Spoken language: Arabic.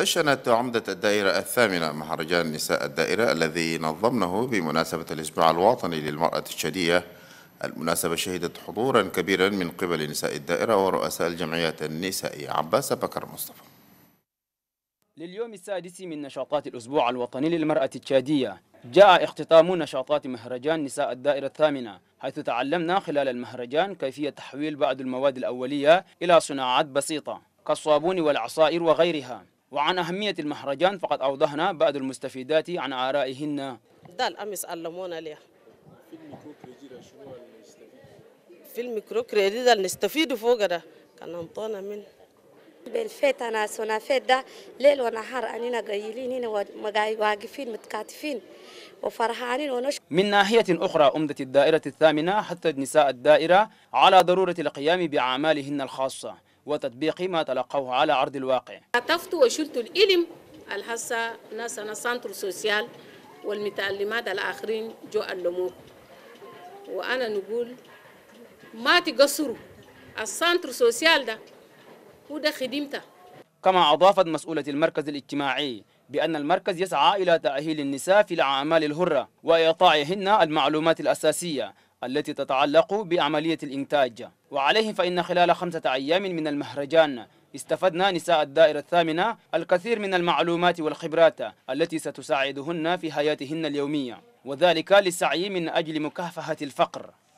دشنت عمدة الدائرة الثامنة مهرجان نساء الدائرة الذي نظمنه بمناسبة الإسبوع الوطني للمرأة الشديدة المناسبة شهدت حضورا كبيرا من قبل نساء الدائرة ورؤساء الجمعيات النسائية عباس بكر مصطفى لليوم السادس من نشاطات الأسبوع الوطني للمرأة التشادية جاء اختتام نشاطات مهرجان نساء الدائرة الثامنة حيث تعلمنا خلال المهرجان كيفية تحويل بعض المواد الأولية إلى صناعات بسيطة كالصابون والعصائر وغيرها وعن أهمية المهرجان فقد أوضحنا بعض المستفيدات عن آرائهن دال أمس علمونا ليه في الميكرو كريدي دال نستفيد فوق ده كان انطونا من بالفيت أنا سونا فيت ده ليل ونهار أننا قايلين هنا واقفين متكاتفين وفرحانين ونشكر من ناحية أخرى أمدة الدائرة الثامنة حتى نساء الدائرة على ضرورة القيام بأعمالهن الخاصة وتطبيق ما تلقوه على أرض الواقع عطفت وشلت الإلم الحسا أنا سانتر سوسيال والمتعلمات الآخرين جو علموه وأنا نقول ما تقصروا السانتر سوسيال ده هو ده خدمته كما أضافت مسؤولة المركز الاجتماعي بأن المركز يسعى إلى تأهيل النساء في الأعمال الهرة وإعطائهن المعلومات الأساسية التي تتعلق بعملية الإنتاج وعليه فإن خلال خمسة أيام من المهرجان استفدنا نساء الدائرة الثامنة الكثير من المعلومات والخبرات التي ستساعدهن في حياتهن اليومية وذلك للسعي من أجل مكافحة الفقر